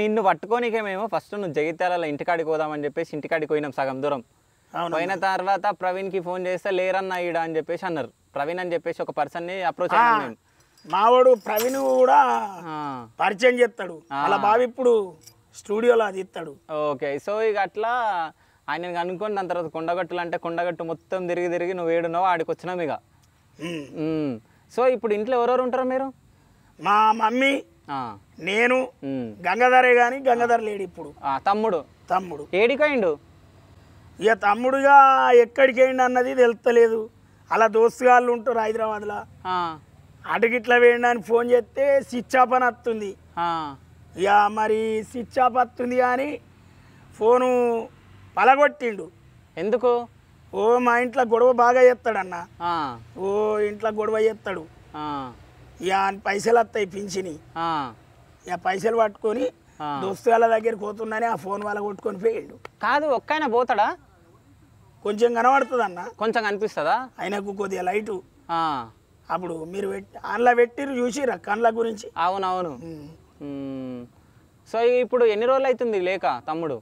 నిన్ను పట్టుకోనికే మేము ఫస్ట్ నువ్వు జగిత్యాలలో ఇంటికాడికి పోదామని చెప్పేసి ఇంటికాడికి పోయినాం సగం దూరం పోయిన తర్వాత ప్రవీణ్ కి ఫోన్ చేస్తే లేరన్నా ఈడ అని చెప్పేసి అన్నారు ప్రవీణ్ అని చెప్పేసి ఒక పర్సన్ ని అప్రోచ్ అయ్యాను మావాడు ప్రవీణ్ కూడా పరిచయం చేస్తాడు అలా బావి ఇప్పుడు స్టూడియోలో అది ఇస్తాడు ఓకే సో ఇక అట్లా ఆయన అనుకోండి దాని తర్వాత కొండగట్టులు అంటే కొండగట్టు మొత్తం తిరిగి తిరిగి నువ్వు ఏడున్నావు ఆడికి వచ్చినాం ఇక సో ఇప్పుడు ఇంట్లో ఎవరెవరు ఉంటారు మీరు మా మమ్మీ నేను గంగాధరే కానీ గంగాధర లేడు ఇప్పుడు తమ్ముడు తమ్ముడు ఏడికైండు ఇక తమ్ముడుగా ఎక్కడికి ఎక్కడికేయండి అన్నది తెలుస్తలేదు అలా దోస్తుగాళ్ళు ఉంటారు హైదరాబాద్లో అటుకిట్లా వేయండి అని ఫోన్ చేస్తే స్విచ్ ఆఫ్ అని వస్తుంది ఇక మరి స్విచ్ ఆఫ్ వస్తుంది కానీ ఫోను పలగొట్టిండు ఎందుకు ఓ మా ఇంట్లో గొడవ బాగా చేస్తాడన్న ఓ ఇంట్లో గొడవ చేస్తాడు ఇక పైసలు వస్తాయి పింఛని ఇక పైసలు పట్టుకొని దోస్తు వాళ్ళ దగ్గర పోతున్నానే ఆ ఫోన్ వాళ్ళ కొట్టుకొని పోయిండు కాదు ఒక్కైనా పోతాడా కొంచెం కనబడుతుంది అన్న కొంచెం కనిపిస్తుందా ఆయనకు కొద్దిగా లైటు అప్పుడు మీరు అందులో పెట్టిరు చూసిరా కళ్ళ గురించి అవునవును సో ఇప్పుడు ఎన్ని రోజులు అవుతుంది లేక తమ్ముడు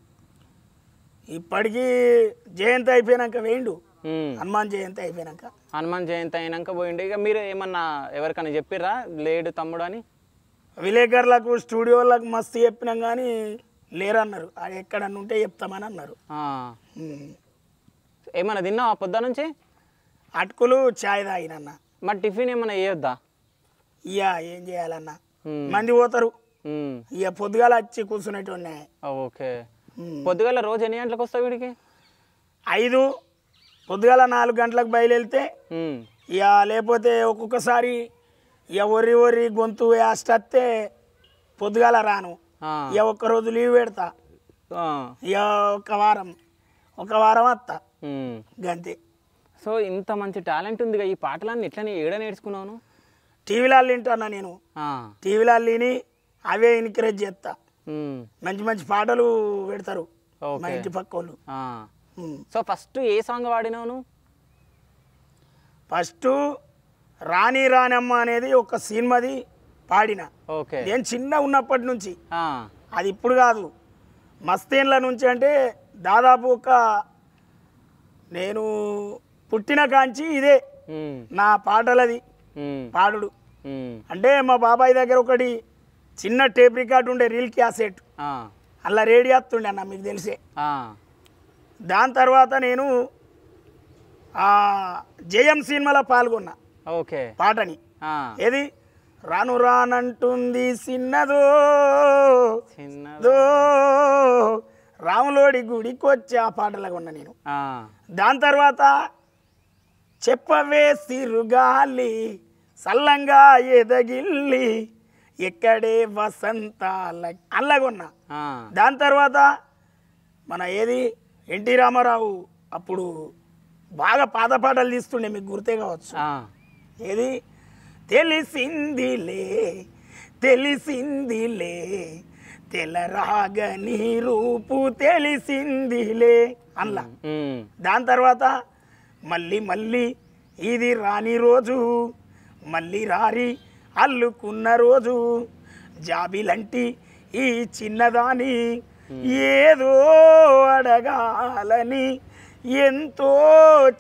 ఇప్పటికీ జయంతి అయిపోయినాక వేయండు హనుమాన్ జయంతి అయిపోయినాక హనుమాన్ జయంతి అయినాక పోయిండు ఇక మీరు ఏమన్నా ఎవరికైనా చెప్పిర్రా లేడు తమ్ముడు అని విలేకరులకు స్టూడియోలకు మస్తు చెప్పినాం కానీ లేరన్నారు అది ఎక్కడన్నా ఉంటే చెప్తామని అన్నారు ఏమన్నా తిన్నావా పొద్దు నుంచి అటుకులు ఛాయ్ తాగినన్న మరి టిఫిన్ ఏమన్నా చేయొద్దా ఇక ఏం చేయాలన్నా మంది పోతారు ఇక పొద్దుగాల వచ్చి కూర్చునేటోనే ఓకే పొద్దుగాల రోజు ఎన్ని గంటలకు వస్తావు వీడికి ఐదు పొద్దుగాల నాలుగు గంటలకు బయలుదేరితే ఇక లేకపోతే ఒక్కొక్కసారి ఇక ఒర్రి ఒర్రి గొంతు వస్తే పొద్దుగాల రాను ఇక ఒక్కరోజు లీవ్ పెడతా ఇక ఒక వారం ఒక వారం వస్తా గంతే సో ఇంత మంచి టాలెంట్ ఉందిగా ఈ పాటలన్నీ ఎట్లనే ఏడ నేర్చుకున్నాను టీవీలాలు వింటాను నేను టీవీలాలు విని అవే ఎన్కరేజ్ చేస్తా మంచి మంచి పాటలు పెడతారు మా ఇంటి పక్క వాళ్ళు సో ఫస్ట్ ఏ సాంగ్ వాడినావు ఫస్ట్ రాణి రానమ్మ అనేది ఒక సినిమాది పాడిన ఓకే నేను చిన్న ఉన్నప్పటి నుంచి అది ఇప్పుడు కాదు మస్తేన్ల నుంచి అంటే దాదాపు ఒక నేను పుట్టిన కాంచి ఇదే నా పాటలది పాడుడు అంటే మా బాబాయ్ దగ్గర ఒకటి చిన్న టేప్ రికార్డ్ ఉండే రీల్ క్యాసెట్ అలా రేడియో వస్తుండే అన్న మీకు తెలిసే దాని తర్వాత నేను జయం సినిమాలో పాల్గొన్నా ఓకే పాటని ఏది రాను రానంటుంది చిన్నదో చిన్నదో రాములోడి గుడికి వచ్చి ఆ పాటలాగా ఉన్నా నేను దాని తర్వాత చెప్పవే సిరుగాలి సల్లంగా ఎదగిల్లి ఎక్కడే వసంతాల అల్లగొన్నా దాని తర్వాత మన ఏది ఎన్టీ రామారావు అప్పుడు బాగా పాదపాటలు పాటలు తీస్తుండే మీకు గుర్తే కావచ్చు ఏది తెలిసిందిలే తెలిసిందిలే తెలరాగని రూపు తెలిసిందిలే అన్లా దాని తర్వాత మళ్ళీ మళ్ళీ ఇది రాని రోజు మళ్ళీ రారి అల్లుకున్న రోజు జాబిలంటి ఈ చిన్నదాని ఏదో అడగాలని ఎంతో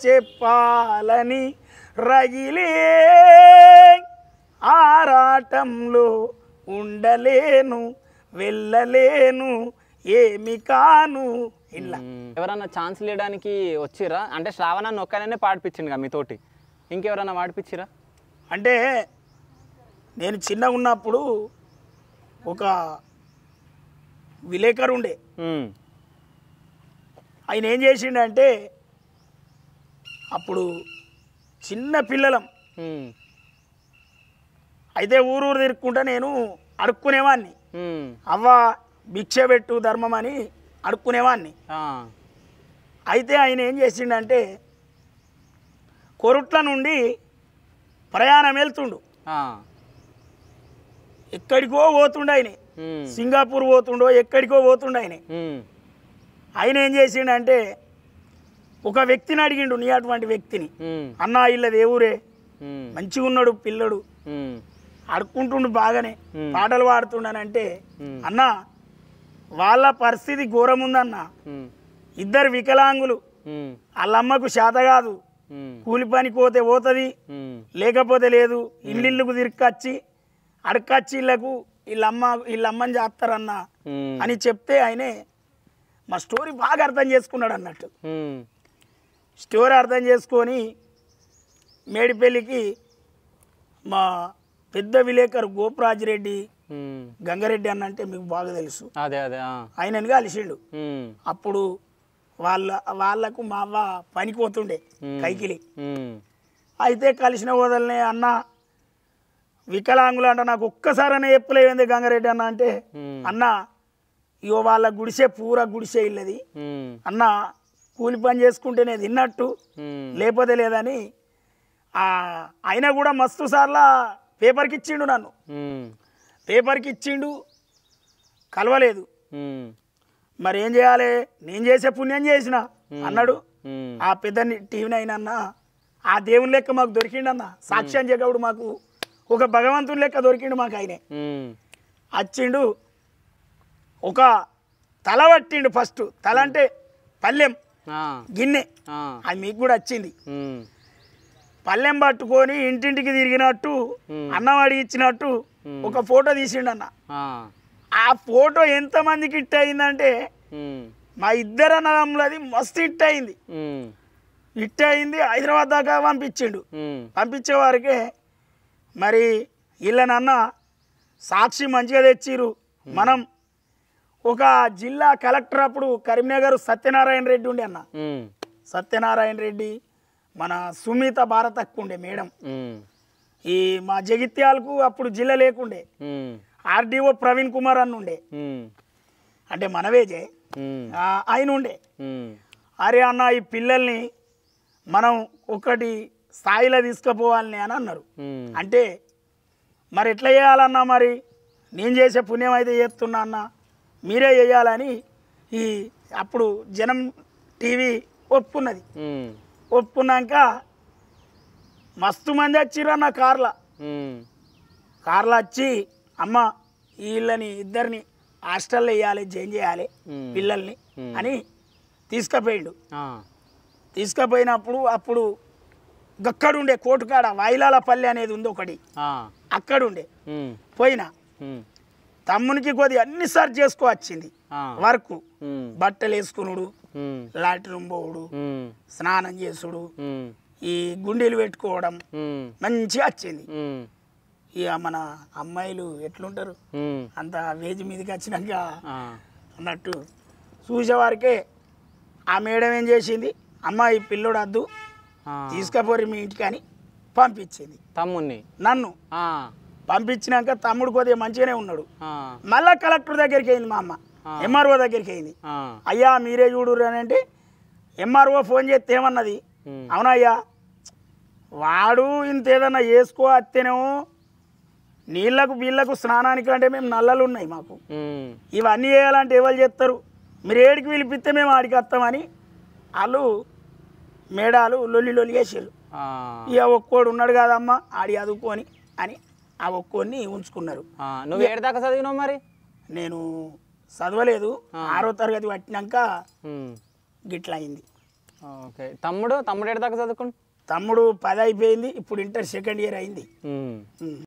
చెప్పాలని రగిలే ఆరాటంలో ఉండలేను వెళ్ళలేను ఏమి కాను ఇలా ఎవరన్నా ఛాన్స్ లేడానికి వచ్చిరా అంటే శ్రావణాన్ని ఒక్కనే పాడిపించింది మీతోటి ఇంకెవరన్నా పాడిపించిరా అంటే నేను చిన్నగా ఉన్నప్పుడు ఒక విలేకరు ఉండే ఆయన ఏం చేసిండంటే అప్పుడు చిన్న పిల్లలం అయితే ఊరు ఊరు తిరుక్కుంటా నేను అడుక్కునేవాడిని అవ్వ భిక్ష పెట్టు ధర్మం అని అడుక్కునేవాడిని అయితే ఆయన ఏం చేసిండంటే కొరుట్ల నుండి ప్రయాణం వెళ్తుండు ఎక్కడికో పోతుండే సింగపూర్ పోతుండో ఎక్కడికో పోతుండో ఆయన ఆయన ఏం చేసిండంటే ఒక వ్యక్తిని అడిగిండు నీ అటువంటి వ్యక్తిని అన్నా ఇల్లది దేవురే మంచిగా ఉన్నాడు పిల్లడు అడుక్కుంటుండు బాగానే పాటలు పాడుతుండనంటే అన్నా వాళ్ళ పరిస్థితి ఘోరం ఉందన్న ఇద్దరు వికలాంగులు వాళ్ళమ్మకు శాత కాదు కూలి పని పోతే పోతుంది లేకపోతే లేదు ఇల్లుకు తిరిగి ఇళ్లకు వీళ్ళమ్మ వీళ్ళమ్మని చేస్తారన్నా అని చెప్తే ఆయనే మా స్టోరీ బాగా అర్థం చేసుకున్నాడు అన్నట్టు స్టోరీ అర్థం చేసుకొని మేడిపల్లికి మా పెద్ద విలేకరు గోపరాజిరెడ్డి గంగారెడ్డి అన్న అంటే మీకు బాగా తెలుసు అదే అదే ఆయనని కలిసిండు అప్పుడు వాళ్ళ వాళ్ళకు మా అవ్వ పనికి పోతుండే కైకిలి అయితే కలిసిన వదలనే అన్న వికలాంగులు అంట నాకు ఒక్కసారనే చెప్పలేదు గంగారెడ్డి అన్న అంటే అన్న ఇగో వాళ్ళ గుడిసే పూర గుడిసే ఇల్లది అన్న కూలి పని చేసుకుంటేనే తిన్నట్టు లేకపోతే లేదని ఆయన కూడా మస్తు సార్లా పేపర్కి ఇచ్చిండు నన్ను పేపర్కి ఇచ్చిండు కలవలేదు మరి ఏం చేయాలి నేను చేసే పుణ్యం చేసిన అన్నాడు ఆ పెద్ద టీవీ నైన్ అన్న ఆ దేవుని లెక్క మాకు దొరికిండన్న సాక్ష్యం చేయగవుడు మాకు ఒక భగవంతుని లెక్క దొరికిండు మాకు ఆయనే వచ్చిండు ఒక తల పట్టిండు ఫస్ట్ తల అంటే పల్లెం గిన్నె అది మీకు కూడా వచ్చింది పల్లెం పట్టుకొని ఇంటింటికి తిరిగినట్టు అన్నం అడిగిచ్చినట్టు ఒక ఫోటో తీసిండు అన్న ఆ ఫోటో ఎంతమందికి హిట్ అయిందంటే మా ఇద్దరు అన్నదమ్ములది మస్తు హిట్ అయింది హిట్ అయింది హైదరాబాద్ దాకా పంపించిండు పంపించే వారికే మరి వీళ్ళనన్న సాక్షి మంచిగా తెచ్చిరు మనం ఒక జిల్లా కలెక్టర్ అప్పుడు కరీంనగర్ సత్యనారాయణ రెడ్డి ఉండే అన్న సత్యనారాయణ రెడ్డి మన సుమిత భారతకు ఉండే మేడం ఈ మా జగిత్యాలకు అప్పుడు జిల్లా లేకుండే ఆర్డీఓ ప్రవీణ్ కుమార్ అన్న ఉండే అంటే మనవేజే ఆయన ఉండే అరే అన్న ఈ పిల్లల్ని మనం ఒకటి స్థాయిలో తీసుకుపోవాలని అని అన్నారు అంటే మరి ఎట్లా చేయాలన్నా మరి నేను చేసే పుణ్యం అయితే చేస్తున్నా అన్న మీరే చేయాలని ఈ అప్పుడు జనం టీవీ ఒప్పున్నది ఒప్పుకున్నాక మస్తు మంది వచ్చిర్రు అన్న కార్ల కార్ల వచ్చి అమ్మ వీళ్ళని ఇద్దరిని హాస్టల్లో వేయాలి జైన్ చేయాలి పిల్లల్ని అని తీసుకుపోయిండు తీసుకుపోయినప్పుడు అప్పుడు ఉండే కోటుకాడ వాయిలాలపల్లి అనేది ఉంది ఒకటి అక్కడుండే పోయినా తమ్మునికి కొద్ది అన్ని సార్ చేసుకోవచ్చింది వర్క్ బట్టలు వేసుకునుడు లాట్రూమ్ పోవుడు స్నానం చేసుడు ఈ గుండెలు పెట్టుకోవడం మంచిగా వచ్చింది ఇక మన అమ్మాయిలు ఎట్లుంటారు అంత వేజ్ మీదకి వచ్చినాక అన్నట్టు చూసేవారికే ఆ మేడం ఏం చేసింది అమ్మాయి పిల్లడు పిల్లోడు వద్దు తీసుకపోరి మీ ఇంటికి అని పంపించింది తమ్ముడిని నన్ను పంపించినాక తమ్ముడు కొద్దిగా మంచిగానే ఉన్నాడు మళ్ళా కలెక్టర్ దగ్గరికి అయింది మా అమ్మ ఎంఆర్ఓ దగ్గరికి అయింది అయ్యా మీరే చూడురు అని అంటే ఎంఆర్ఓ ఫోన్ చేస్తే ఏమన్నది అవునయ్యా వాడు ఇంత ఏదన్నా వేసుకో అత్తేనేమో నీళ్లకు వీళ్ళకు స్నానానికి అంటే మేము నల్లలు ఉన్నాయి మాకు ఇవన్నీ చేయాలంటే ఎవరు చేస్తారు మీరు ఏడికి పిలిపిస్తే మేము ఆడికి వస్తామని వాళ్ళు మేడాలు లొల్లి లొల్లి చేసారు ఇక ఒక్కోడు ఉన్నాడు కదమ్మా ఆడి చదువుకొని అని ఆ ఒక్కోడిని ఉంచుకున్నారు నువ్వు ఏడు దాకా చదివినావు మరి నేను చదవలేదు ఆరో తరగతి పట్టినాక గిట్లా అయింది ఓకే తమ్ముడు తమ్ముడు ఏడు దాకా చదువుకుంటు తమ్ముడు పది అయిపోయింది ఇప్పుడు ఇంటర్ సెకండ్ ఇయర్ అయింది